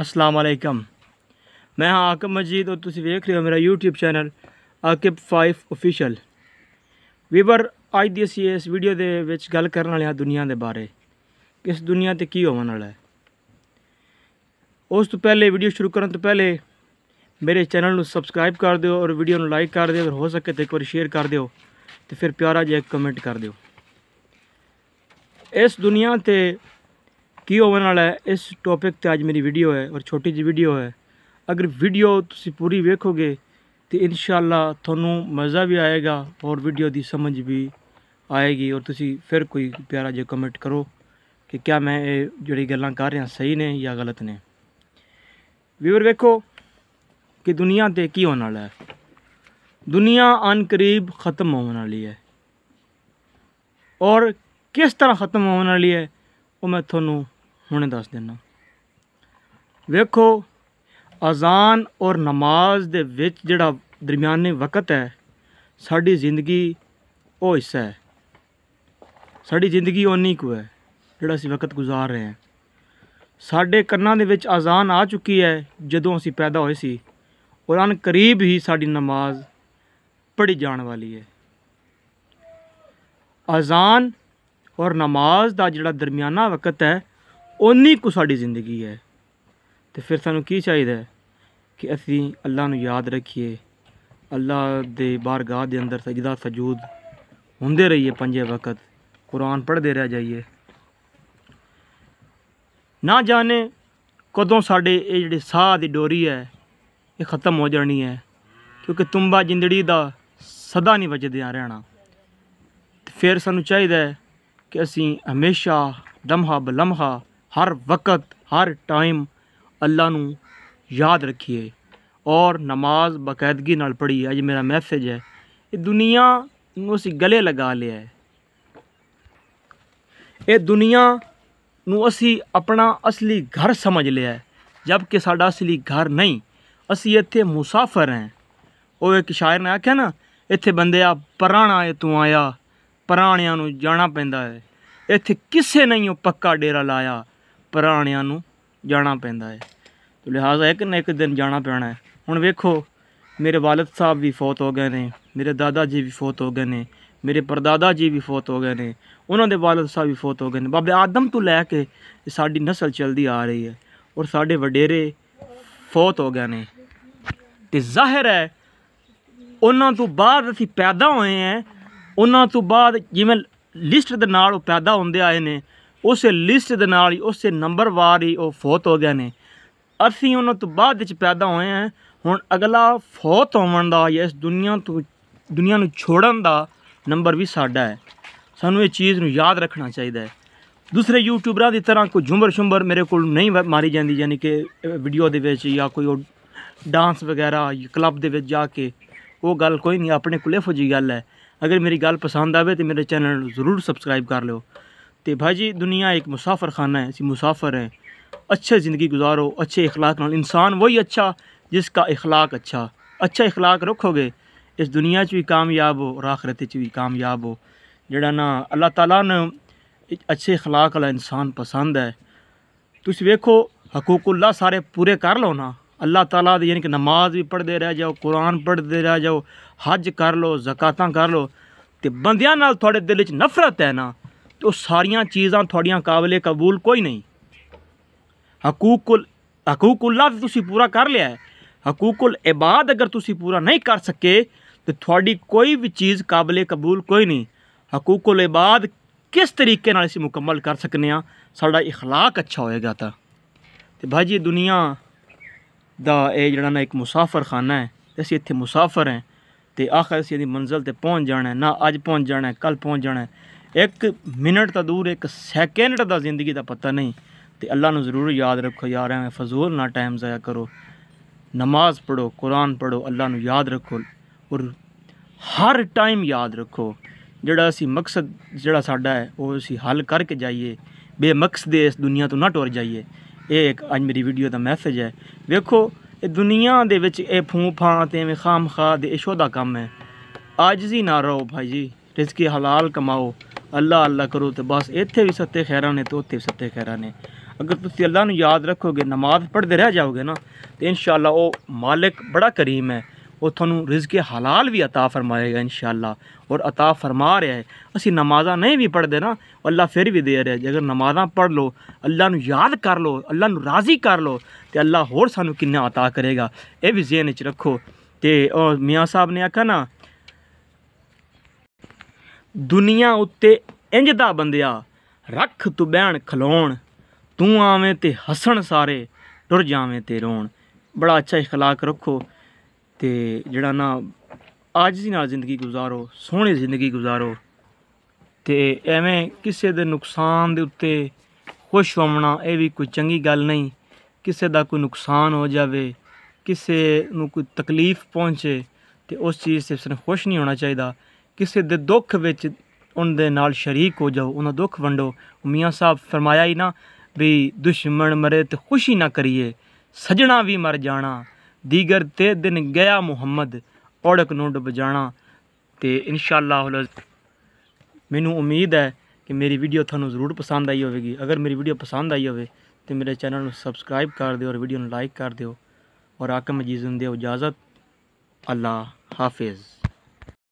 ਅਸਲਾਮ ਅਲੈਕਮ ਮੈਂ ਹਾਂ ਆਕਿਬ ਮਜੀਦ ਔਰ ਤੁਸੀਂ ਵੇਖ ਰਹੇ ਹੋ ਮੇਰਾ YouTube channel Aqib 5 official viewer ਅੱਜ ਦੀ ਅਸੀਂ ਇਸ ਵੀਡੀਓ ਦੇ ਵਿੱਚ ਗੱਲ ਕਰਨ ਵਾਲੇ ਹਾਂ ਦੁਨੀਆ ਦੇ ਬਾਰੇ ਕਿਸ ਦੁਨੀਆ ਤੇ ਕੀ ਹੋਣ ਵਾਲਾ ਹੈ ਉਸ ਤੋਂ ਪਹਿਲੇ ਵੀਡੀਓ ਸ਼ੁਰੂ ਕਰਨ ਤੋਂ ਪਹਿਲੇ ਮੇਰੇ ਚੈਨਲ ਨੂੰ ਸਬਸਕ੍ਰਾਈਬ ਕਰ ਦਿਓ ਔਰ ਵੀਡੀਓ ਨੂੰ ਲਾਈਕ ਕਰ ਦਿਓ ਔਰ ਹੋ ਸਕੇ ਤੇ ਇੱਕ ਵਾਰ ਸ਼ੇਅਰ ਕਰ ਦਿਓ ਤੇ ਫਿਰ ਪਿਆਰਾ ਜਿਹਾ ਕਮੈਂਟ ਕਰ ਦਿਓ ਇਸ ਦੁਨੀਆ ਤੇ की होने वाला है इस टॉपिक पर आज मेरी वीडियो है और छोटी जी वीडियो है अगर वीडियो तुम पूरी वेखोगे तो इन शाला मज़ा भी आएगा और वीडियो की समझ भी आएगी और तुम फिर कोई प्यारा जो कमेंट करो कि क्या मैं ये जड़ी गल कर रहा सही ने या गलत ने व्यूर वेखो कि दुनिया से की होने वाला है दुनिया अन करीब ख़त्म होने वाली है और किस तरह ख़त्म होने वाली है वह मैं थोनों ਹੁਣੇ ਦੱਸ ਦਿੰਨਾ ਵੇਖੋ ਅਜ਼ਾਨ ਔਰ ਨਮਾਜ਼ ਦੇ ਵਿੱਚ ਜਿਹੜਾ ਦਰਮਿਆਨੇ ਵਕਤ ਹੈ ਸਾਡੀ ਜ਼ਿੰਦਗੀ ਉਹ ਹਿੱਸਾ ਹੈ ਸਾਡੀ ਜ਼ਿੰਦਗੀ ਉਨੀ ਕੁ ਹੈ ਜਿਹੜਾ ਅਸੀਂ ਵਕਤ گزار ਰਹੇ ਹਾਂ ਸਾਡੇ ਕੰਨਾਂ ਦੇ ਵਿੱਚ ਅਜ਼ਾਨ ਆ ਚੁੱਕੀ ਹੈ ਜਦੋਂ ਅਸੀਂ ਪੈਦਾ ਹੋਏ ਸੀ ਔਰ ਅਨ ਕਰੀਬ ਹੀ ਸਾਡੀ ਨਮਾਜ਼ ਪੜੀ ਜਾਣ ਵਾਲੀ ਹੈ ਅਜ਼ਾਨ ਔਰ ਨਮਾਜ਼ ਦਾ ਜਿਹੜਾ ਦਰਮਿਆਨਾ ਵਕਤ ਹੈ ਓਨੀ ਕੁ ਸਾਡੀ ਜ਼ਿੰਦਗੀ ਹੈ ਤੇ ਫਿਰ ਸਾਨੂੰ ਕੀ ਚਾਹੀਦਾ ਹੈ ਕਿ ਅਸੀਂ ਅੱਲਾ ਨੂੰ ਯਾਦ ਰੱਖੀਏ ਅੱਲਾ ਦੇ ਬਾਰਗਾਹ ਦੇ ਅੰਦਰ ਸਜਦਾ ਸਜੂਦ ਹੁੰਦੇ ਰਹੀਏ ਪੰਜੇ ਵਕਤ ਕੁਰਾਨ ਪੜ੍ਹਦੇ ਰਹਿ ਜਾਈਏ ਨਾ ਜਾਣੇ ਕਦੋਂ ਸਾਡੇ ਇਹ ਜਿਹੜੇ ਸਾਹ ਦੀ ਡੋਰੀ ਹੈ ਇਹ ਖਤਮ ਹੋ ਜਾਣੀ ਹੈ ਕਿਉਂਕਿ ਤੁੰਬਾ ਜਿੰਦੜੀ ਦਾ ਸਦਾ ਨਹੀਂ ਵਜਦਿਆ ਰਹਿਣਾ ਫਿਰ ਸਾਨੂੰ ਚਾਹੀਦਾ ਹੈ ਕਿ ਅਸੀਂ ਹਮੇਸ਼ਾ ਲਮਹਾ ਬਲਮਹਾ ਹਰ ਵਕਤ ਹਰ ਟਾਈਮ ਅੱਲਾ ਨੂੰ ਯਾਦ ਰੱਖੀਏ ਔਰ ਨਮਾਜ਼ ਬਕਾਇਦਗੀ ਨਾਲ ਪੜ੍ਹੀਏ ਅੱਜ ਮੇਰਾ ਮੈਸੇਜ ਹੈ ਇਹ ਦੁਨੀਆ ਨੂੰ ਅਸੀਂ ਗਲੇ ਲਗਾ ਲਿਆ ਹੈ ਇਹ ਦੁਨੀਆ ਨੂੰ ਅਸੀਂ ਆਪਣਾ ਅਸਲੀ ਘਰ ਸਮਝ ਲਿਆ ਹੈ ਜਦਕਿ ਸਾਡਾ ਅਸਲੀ ਘਰ ਨਹੀਂ ਅਸੀਂ ਇੱਥੇ ਮੁਸਾਫਰ ਹਾਂ ਉਹ ਇੱਕ ਸ਼ਾਇਰ ਨੇ ਆਖਿਆ ਨਾ ਇੱਥੇ ਬੰਦੇ ਆ ਪਰਾਣਾ ਏ ਤੂੰ ਆਇਆ ਪਰਾਣਿਆਂ ਨੂੰ ਜਾਣਾ ਪੈਂਦਾ ਹੈ ਇੱਥੇ ਕਿਸੇ ਨਹੀਂ ਉਹ ਪੱਕਾ ਡੇਰਾ ਲਾਇਆ ਪੁਰਾਣਿਆਂ ਨੂੰ ਜਾਣਾ ਪੈਂਦਾ ਹੈ ਤੇ ਲਿਹਾਜ਼ਾ ਇੱਕ ਨਾ ਇੱਕ ਦਿਨ ਜਾਣਾ ਪੈਣਾ ਹੈ ਹੁਣ ਵੇਖੋ ਮੇਰੇ ਵਾਲਦ ਸਾਹਿਬ ਵੀ ਫੌਤ ਹੋ ਗਏ ਨੇ ਮੇਰੇ ਦਾਦਾ ਜੀ ਵੀ ਫੌਤ ਹੋ ਗਏ ਨੇ ਮੇਰੇ ਪਰਦਾਦਾ ਜੀ ਵੀ ਫੌਤ ਹੋ ਗਏ ਨੇ ਉਹਨਾਂ ਦੇ ਵਾਲਦ ਸਾਹਿਬ ਵੀ ਫੌਤ ਹੋ ਗਏ ਨੇ ਬਾਬੇ ਆਦਮ ਤੋਂ ਲੈ ਕੇ ਸਾਡੀ نسل ਚੱਲਦੀ ਆ ਰਹੀ ਹੈ ਔਰ ਸਾਡੇ ਵਡੇਰੇ ਫੌਤ ਹੋ ਗਏ ਨੇ ਤੇ ਜ਼ਾਹਿਰ ਹੈ ਉਹਨਾਂ ਤੋਂ ਬਾਅਦ ਅਸੀਂ ਪੈਦਾ ਹੋਏ ਆ ਉਹਨਾਂ ਤੋਂ ਬਾਅਦ ਜਿਵੇਂ ਲਿਸਟ ਦੇ ਨਾਲ ਉਹ ਪੈਦਾ ਹੁੰਦੇ ਆਏ ਨੇ ਉਸ ਲਿਸਟ ਦੇ ਨਾਲ ਹੀ ਉਸੇ ਨੰਬਰ ਵਾਰ ਹੀ ਉਹ ਫੌਤ ਹੋ ਗਏ ਨੇ ਅਸੀਂ ਉਹਨਾਂ ਤੋਂ ਬਾਅਦ ਵਿੱਚ ਪੈਦਾ ਹੋਏ ਹਾਂ ਹੁਣ ਅਗਲਾ ਫੌਤ ਹੋਣ ਦਾ ਜਾਂ ਇਸ ਦੁਨੀਆ ਤੋਂ ਦੁਨੀਆ ਨੂੰ ਛੋੜਨ ਦਾ ਨੰਬਰ ਵੀ ਸਾਡਾ ਹੈ ਸਾਨੂੰ ਇਹ ਚੀਜ਼ ਨੂੰ ਯਾਦ ਰੱਖਣਾ ਚਾਹੀਦਾ ਹੈ ਦੂਸਰੇ ਯੂਟਿਊਬਰਾਂ ਦੀ ਤਰ੍ਹਾਂ ਕੋਈ ਜੁੰਬਰ ਸ਼ੁੰਬਰ ਮੇਰੇ ਕੋਲ ਨਹੀਂ ਮਾਰੀ ਜਾਂਦੀ ਯਾਨੀ ਕਿ ਵੀਡੀਓ ਦੇ ਵਿੱਚ ਜਾਂ ਕੋਈ ਡਾਂਸ ਵਗੈਰਾ ਕਲੱਬ ਦੇ ਵਿੱਚ ਜਾ ਕੇ ਉਹ ਗੱਲ ਕੋਈ ਨਹੀਂ ਆਪਣੇ ਕੋਲ ਇਹੋ ਜੀ ਗੱਲ ਹੈ ਅਗਰ ਮੇਰੀ ਗੱਲ ਪਸੰਦ ਆਵੇ ਤੇ ਮੇਰੇ ਚੈਨਲ ਨੂੰ ਜ਼ਰੂਰ ਸਬਸਕ੍ਰਾਈਬ ਕਰ ਲਿਓ तो भाई जी दुनिया एक मुसाफर खाना है असी मुसाफर हैं अच्छे ज़िंदगी गुजारो अच्छे अखलाक ना इंसान वही अच्छा जिसका अखलाक अच्छा अच्छा अखलाक रखोगे इस दुनिया च भी कामयाब हो और आखरत भी कामयाब हो जड़ा ना अल्लाह तला ने अच्छे अखलाक वाला इंसान पसंद है तुस वेखो हकूकुल्ला सारे पूरे कर लो ना अल्लाह तला यानी कि नमाज भी पढ़ते रह जाओ कुरान पढ़ते रह जाओ हज कर लो जकात कर लो तो बंद थोड़े दिल्च नफरत है ना तो सारिया चीज़ा थोड़िया काबले कबूल कोई नहीं हकूक हकूक हकूकुल्ला तो पूरा कर लिया है हकूक उल इबाद अगर तुम पूरा नहीं कर सके तो थोड़ी कोई भी चीज़ काबले कबूल कोई नहीं हकूक हकूकुल इबाद किस तरीके असं मुकम्मल कर सकते हैं साढ़ा इखलाक अच्छा होएगा तो भाई जी दुनिया का यह जरा एक मुसाफर खाना है असं इतने मुसाफर हैं तो आखिर असं मंजिल पर पहुँच जाना है ना अज पहुँच जाना है कल पहुँच जाना है ਇੱਕ ਮਿੰਟ ਤਾਂ ਦੂਰ ਇੱਕ ਸੈਕਿੰਡ ਦਾ ਜ਼ਿੰਦਗੀ ਦਾ ਪਤਾ ਨਹੀਂ ਤੇ ਅੱਲਾ ਨੂੰ ਜ਼ਰੂਰ ਯਾਦ ਰੱਖੋ ਯਾਰ ਐਵੇਂ ਫਜ਼ੂਲ ਨਾ ਟਾਈਮ ਜ਼ਾਇਆ ਕਰੋ नमाज़ पढ़ो कुरान पढ़ो अल्लाह ਨੂੰ ਯਾਦ ਰੱਖੋ ਔਰ ਹਰ ਟਾਈਮ ਯਾਦ ਰੱਖੋ ਜਿਹੜਾ ਅਸੀਂ ਮਕਸਦ ਜਿਹੜਾ ਸਾਡਾ ਹੈ ਉਹ ਅਸੀਂ ਹੱਲ ਕਰਕੇ ਜਾਈਏ ਬੇਮਕਸਦੇ ਇਸ ਦੁਨੀਆ ਤੋਂ ਨਾ ਟੁਰ ਜਾਈਏ ਇਹ ਇੱਕ ਅੱਜ ਮੇਰੀ ਵੀਡੀਓ ਦਾ ਮੈਸੇਜ ਹੈ ਵੇਖੋ ਇਹ ਦੁਨੀਆ ਦੇ ਵਿੱਚ ਇਹ ਫੂਫਾਂ ਤੇ ਐਵੇਂ ਖਾਮਖਾ ਦੇ ਇਸ਼ੋ ਦਾ ਕੰਮ ਹੈ ਆਜਜ਼ੀ ਨਾ ਰਹੋ ਭਾਈ ਜੀ ਰਿਜ਼ਕੀ ਹਲਾਲ ਕਮਾਓ ਅੱਲਾ ਅੱਲਾ ਕਰੋ ਤੇ ਬਸ ਇੱਥੇ ਵੀ ਸੱਤੇ ਖੈਰਾਂ ਨੇ ਤੇ ਉੱਥੇ ਵੀ ਸੱਤੇ ਖੈਰਾਂ ਨੇ ਅਗਰ ਤੁਸੀਂ ਅੱਲਾ ਨੂੰ ਯਾਦ ਰੱਖੋਗੇ ਨਮਾਜ਼ ਪੜ੍ਹਦੇ ਰਹਿ ਜਾਓਗੇ ਨਾ ਤੇ ਇਨਸ਼ਾਅੱਲਾ ਉਹ ਮਾਲਕ ਬੜਾ ਕਰੀਮ ਹੈ ਉਹ ਤੁਹਾਨੂੰ ਰਿਜ਼ਕ ਹਲਾਲ ਵੀ عطا ਫਰਮਾਏਗਾ ਇਨਸ਼ਾਅੱਲਾ ਔਰ عطا ਫਰਮਾ ਰਿਹਾ ਹੈ ਅਸੀਂ ਨਮਾਜ਼ਾਂ ਨਹੀਂ ਵੀ ਪੜਦੇ ਨਾ ਅੱਲਾ ਫਿਰ ਵੀ ਦੇ ਰਿਹਾ ਜੇ ਅਗਰ ਨਮਾਜ਼ਾਂ ਪੜ ਲਓ ਅੱਲਾ ਨੂੰ ਯਾਦ ਕਰ ਲਓ ਅੱਲਾ ਨੂੰ ਰਾਜ਼ੀ ਕਰ ਲਓ ਤੇ ਅੱਲਾ ਹੋਰ ਸਾਨੂੰ ਕਿੰਨਾ عطا ਕਰੇਗਾ ਇਹ ਵੀ ਜ਼ਿਹਨ ਵਿੱਚ ਰੱਖੋ ਤੇ ਔਰ ਮੀਆਂ ਸਾਹਿਬ ਨੇ ਆਖਿਆ ਨਾ ਦੁਨੀਆ ਉੱਤੇ ਇੰਜ ਦਾ ਬੰਦਿਆ ਰੱਖ ਤੂੰ ਬਹਿਣ ਖਲੋਣ ਤੂੰ ਆਵੇਂ ਤੇ ਹਸਣ ਸਾਰੇ ਟੁਰ ਜਾਵੇਂ ਤੇ ਰੋਣ ਬੜਾ ਅੱਛਾ اخلاق ਰੱਖੋ ਤੇ ਜਿਹੜਾ ਨਾ ਅੱਜ ਦੀ ਨਾਲ ਜ਼ਿੰਦਗੀ ਗੁਜ਼ਾਰੋ ਸੋਹਣੀ ਜ਼ਿੰਦਗੀ ਗੁਜ਼ਾਰੋ ਤੇ ਐਵੇਂ ਕਿਸੇ ਦੇ ਨੁਕਸਾਨ ਦੇ ਉੱਤੇ ਖੁਸ਼ ਹੋਣਾ ਇਹ ਵੀ ਕੋਈ ਚੰਗੀ ਗੱਲ ਨਹੀਂ ਕਿਸੇ ਦਾ ਕੋਈ ਨੁਕਸਾਨ ਹੋ ਜਾਵੇ ਕਿਸੇ ਨੂੰ ਕੋਈ ਤਕਲੀਫ ਪਹੁੰਚੇ ਤੇ ਉਸ ਚੀਜ਼ ਤੇ ਸਿਰਫ ਖੁਸ਼ ਨਹੀਂ ਹੋਣਾ ਚਾਹੀਦਾ ਕਿਸੇ ਦੇ ਦੁੱਖ ਵਿੱਚ ਉਹਨਾਂ ਦੇ ਨਾਲ ਸ਼ਰੀਕ ਹੋ ਜਾਓ ਉਹਨਾਂ ਦੁੱਖ ਵੰਡੋ ਮੀਆਂ ਸਾਹਿਬ ਫਰਮਾਇਆ ਹੀ ਨਾ ਵੀ ਦੁਸ਼ਮਣ ਮਰੇ ਤੇ ਖੁਸ਼ੀ ਨਾ ਕਰੀਏ ਸਜਣਾ ਵੀ ਮਰ ਜਾਣਾ ਦੀਗਰ ਤੇ ਦਿਨ ਗਿਆ ਮੁਹੰਮਦ ਔੜਕ ਨੂੰ ਡੁੱਬ ਜਾਣਾ ਤੇ ਇਨਸ਼ਾ ਅੱਲਾਹ ਮੈਨੂੰ ਉਮੀਦ ਹੈ ਕਿ ਮੇਰੀ ਵੀਡੀਓ ਤੁਹਾਨੂੰ ਜ਼ਰੂਰ ਪਸੰਦ ਆਈ ਹੋਵੇਗੀ ਅਗਰ ਮੇਰੀ ਵੀਡੀਓ ਪਸੰਦ ਆਈ ਹੋਵੇ ਤੇ ਮੇਰੇ ਚੈਨਲ ਨੂੰ ਸਬਸਕ੍ਰਾਈਬ ਕਰ ਦਿਓ ਔਰ ਵੀਡੀਓ ਨੂੰ ਲਾਈਕ ਕਰ ਦਿਓ ਔਰ ਆਕਮ ਅਜੀਜ਼ਨ ਦੇ ਇਜਾਜ਼ਤ ਅੱਲਾ ਹਾਫਿਜ਼